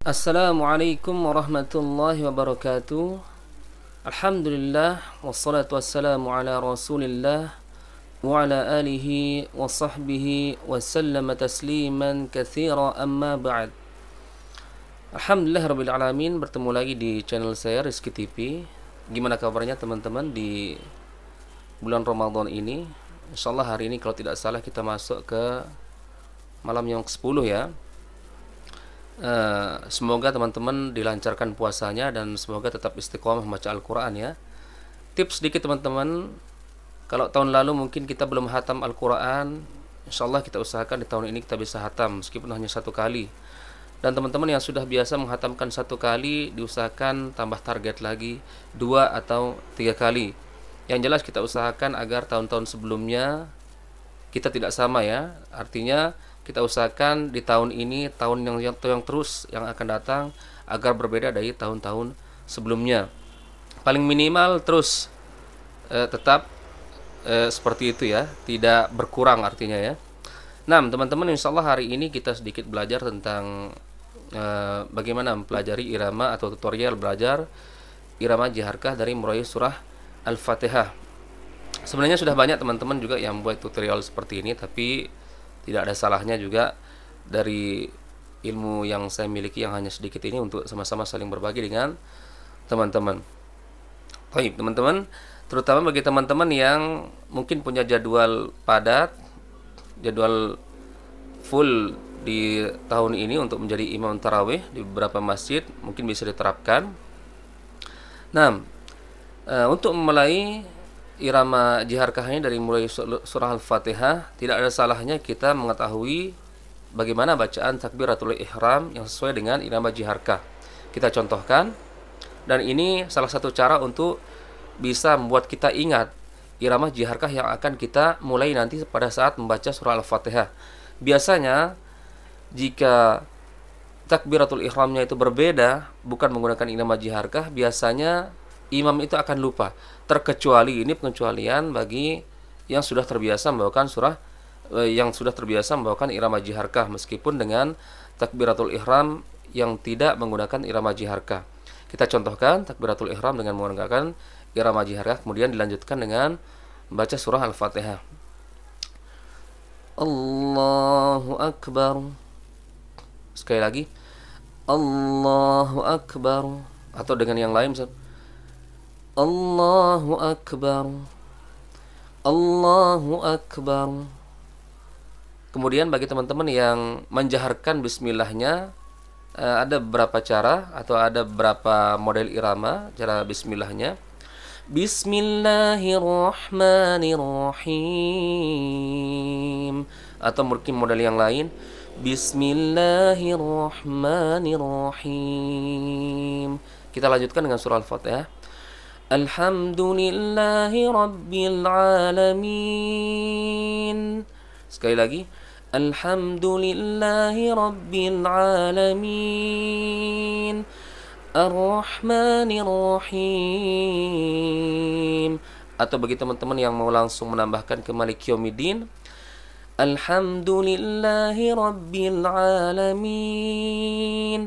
Assalamualaikum warahmatullahi wabarakatuh Alhamdulillah Wassalatu wassalamu ala rasulillah Wa ala alihi wa sahbihi Wasallama tasliman kathira amma ba'd Alhamdulillah Rabbil Alamin Bertemu lagi di channel saya Rizky TV Gimana kabarnya teman-teman di bulan Ramadan ini Insyaallah hari ini kalau tidak salah kita masuk ke malam yang ke-10 ya Eh, semoga teman-teman dilancarkan puasanya dan semoga tetap istiqomah membaca Al-Quran ya. Tips sedikit teman-teman, kalau tahun lalu mungkin kita belum hatam Al-Quran, insya Allah kita usahakan di tahun ini kita bisa hatam meskipun hanya satu kali. Dan teman-teman yang sudah biasa menghatamkan satu kali, diusahakan tambah target lagi dua atau tiga kali. Yang jelas kita usahakan agar tahun-tahun sebelumnya kita tidak sama ya, artinya kita usahakan di tahun ini tahun yang yang terus yang akan datang agar berbeda dari tahun-tahun sebelumnya paling minimal terus eh, tetap eh, seperti itu ya tidak berkurang artinya ya nah teman-teman insya Allah hari ini kita sedikit belajar tentang eh, bagaimana mempelajari irama atau tutorial belajar irama jiharkah dari meraih surah al-fatihah sebenarnya sudah banyak teman-teman juga yang buat tutorial seperti ini tapi tidak ada salahnya juga dari ilmu yang saya miliki yang hanya sedikit ini untuk sama-sama saling berbagi dengan teman-teman. Baik, teman-teman, terutama bagi teman-teman yang mungkin punya jadwal padat, jadwal full di tahun ini untuk menjadi imam tarawih di beberapa masjid mungkin bisa diterapkan. Nah, eh, untuk memulai irama jiharkahnya dari mulai surah Al-Fatihah, tidak ada salahnya kita mengetahui bagaimana bacaan takbiratul ihram yang sesuai dengan irama jiharkah. Kita contohkan dan ini salah satu cara untuk bisa membuat kita ingat irama jiharkah yang akan kita mulai nanti pada saat membaca surah Al-Fatihah. Biasanya jika takbiratul ihramnya itu berbeda, bukan menggunakan irama jiharkah, biasanya imam itu akan lupa terkecuali ini pengecualian bagi yang sudah terbiasa membawakan surah eh, yang sudah terbiasa membawakan irama jiharkah meskipun dengan takbiratul ihram yang tidak menggunakan irama jiharkah. Kita contohkan takbiratul ihram dengan menggunakan irama jiharkah kemudian dilanjutkan dengan baca surah Al-Fatihah. Allahu akbar. Sekali lagi. Allahu akbar atau dengan yang lain misalnya Allahu Akbar Allahu Akbar Kemudian bagi teman-teman yang menjaharkan bismillahnya eh, ada beberapa cara atau ada beberapa model irama cara bismillahnya Bismillahirrahmanirrahim atau mungkin model yang lain Bismillahirrahmanirrahim Kita lanjutkan dengan surah Al-Fatihah الحمد لله رب العالمين sekali lagi الحمد لله رب العالمين الرحمن الرحيم atau bagi teman-teman yang mau langsung menambahkan ke Malik Yomidin Alhamdulillahi Rabbil Alamin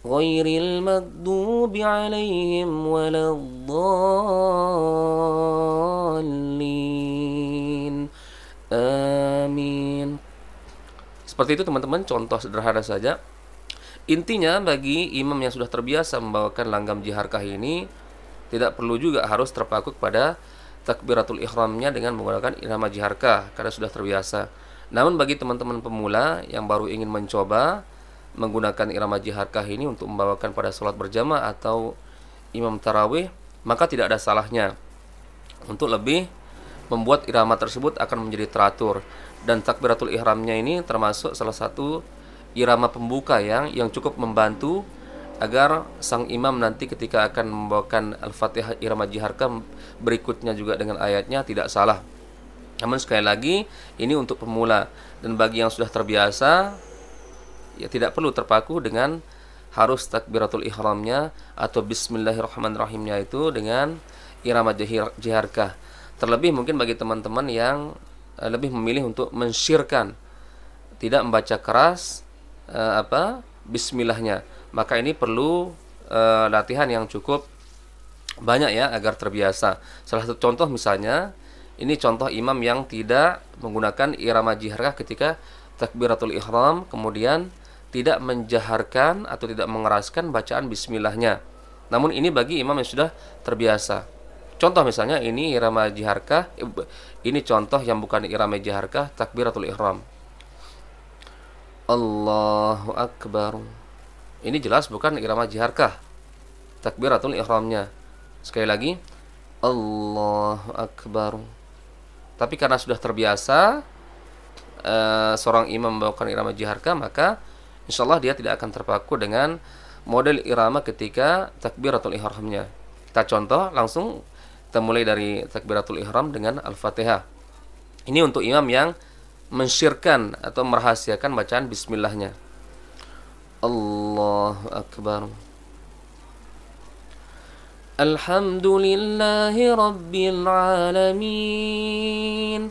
غير المغضوب عليهم ولا الضالين Amin Seperti itu teman-teman contoh sederhana saja Intinya bagi imam yang sudah terbiasa membawakan langgam jiharkah ini Tidak perlu juga harus terpaku kepada takbiratul ihramnya dengan menggunakan irama jiharkah Karena sudah terbiasa Namun bagi teman-teman pemula yang baru ingin mencoba menggunakan irama jiharkah ini untuk membawakan pada sholat berjamaah atau imam tarawih maka tidak ada salahnya untuk lebih membuat irama tersebut akan menjadi teratur dan takbiratul ihramnya ini termasuk salah satu irama pembuka yang yang cukup membantu agar sang imam nanti ketika akan membawakan Al-Fatihah irama jiharkah berikutnya juga dengan ayatnya tidak salah. Namun sekali lagi ini untuk pemula dan bagi yang sudah terbiasa ya tidak perlu terpaku dengan harus takbiratul ihramnya atau bismillahirrahmanirrahimnya itu dengan irama jiharkah. Terlebih mungkin bagi teman-teman yang eh, lebih memilih untuk mensyirkan tidak membaca keras eh, apa bismillahnya. Maka ini perlu eh, latihan yang cukup banyak ya agar terbiasa. Salah satu contoh misalnya ini contoh imam yang tidak menggunakan irama jiharkah ketika takbiratul ihram kemudian tidak menjaharkan atau tidak mengeraskan bacaan bismillahnya. Namun ini bagi imam yang sudah terbiasa. Contoh misalnya ini irama jiharkah, ini contoh yang bukan irama jiharkah, takbiratul ihram. Allahu akbar. Ini jelas bukan irama jiharkah. Takbiratul ihramnya. Sekali lagi, Allahu akbar. Tapi karena sudah terbiasa, eh, seorang imam membawakan irama jiharkah maka insya Allah dia tidak akan terpaku dengan model irama ketika takbiratul ihramnya. Kita contoh langsung kita mulai dari takbiratul ihram dengan Al-Fatihah. Ini untuk imam yang mensyirkan atau merahasiakan bacaan bismillahnya. Allahu akbar. Alhamdulillahi alamin.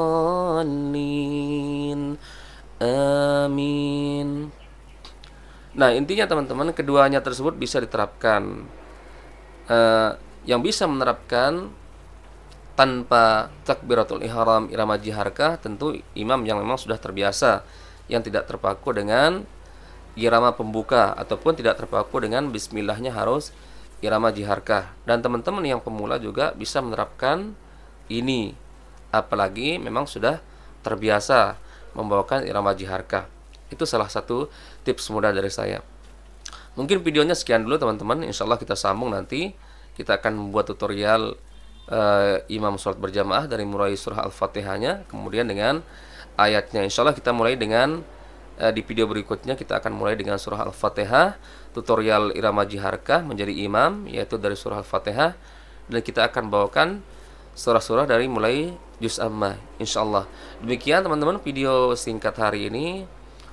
Nah, intinya teman-teman, keduanya tersebut bisa diterapkan. e, yang bisa menerapkan tanpa takbiratul ihram irama jiharkah tentu imam yang memang sudah terbiasa yang tidak terpaku dengan irama pembuka ataupun tidak terpaku dengan bismillahnya harus irama jiharkah dan teman-teman yang pemula juga bisa menerapkan ini apalagi memang sudah terbiasa membawakan irama jiharkah itu salah satu tips mudah dari saya. Mungkin videonya sekian dulu teman-teman. Insya Allah kita sambung nanti. Kita akan membuat tutorial uh, imam sholat berjamaah dari mulai surah al-fatihahnya. Kemudian dengan ayatnya. Insya Allah kita mulai dengan uh, di video berikutnya kita akan mulai dengan surah al-fatihah. Tutorial irama jiharkah menjadi imam yaitu dari surah al-fatihah. Dan kita akan bawakan surah-surah dari mulai juz amma insyaallah demikian teman-teman video singkat hari ini